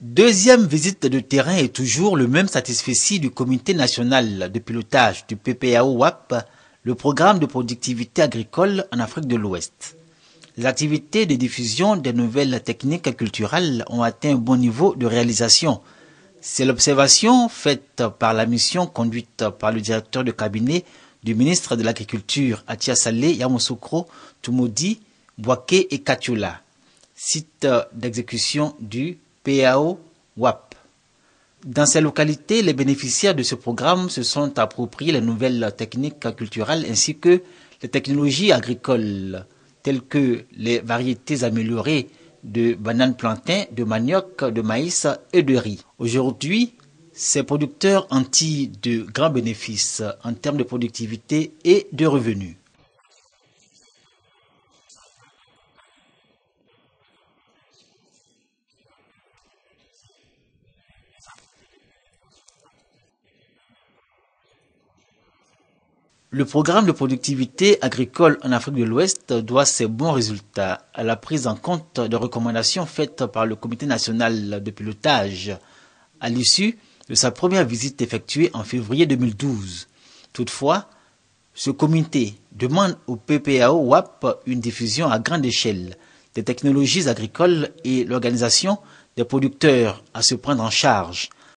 Deuxième visite de terrain est toujours le même satisfait du Comité national de pilotage du PPAO-WAP, le programme de productivité agricole en Afrique de l'Ouest. Les activités de diffusion des nouvelles techniques culturelles ont atteint un bon niveau de réalisation. C'est l'observation faite par la mission conduite par le directeur de cabinet du ministre de l'Agriculture, Atia Saleh Yamoussoukro, Toumoudi, Boaké et Katiola. Site d'exécution du WAP. Dans ces localités, les bénéficiaires de ce programme se sont appropriés les nouvelles techniques culturelles ainsi que les technologies agricoles, telles que les variétés améliorées de bananes plantains, de manioc, de maïs et de riz. Aujourd'hui, ces producteurs ont tirent de grands bénéfices en termes de productivité et de revenus. Le programme de productivité agricole en Afrique de l'Ouest doit ses bons résultats à la prise en compte des recommandations faites par le Comité national de pilotage à l'issue de sa première visite effectuée en février 2012. Toutefois, ce comité demande au PPAO WAP une diffusion à grande échelle des technologies agricoles et l'organisation des producteurs à se prendre en charge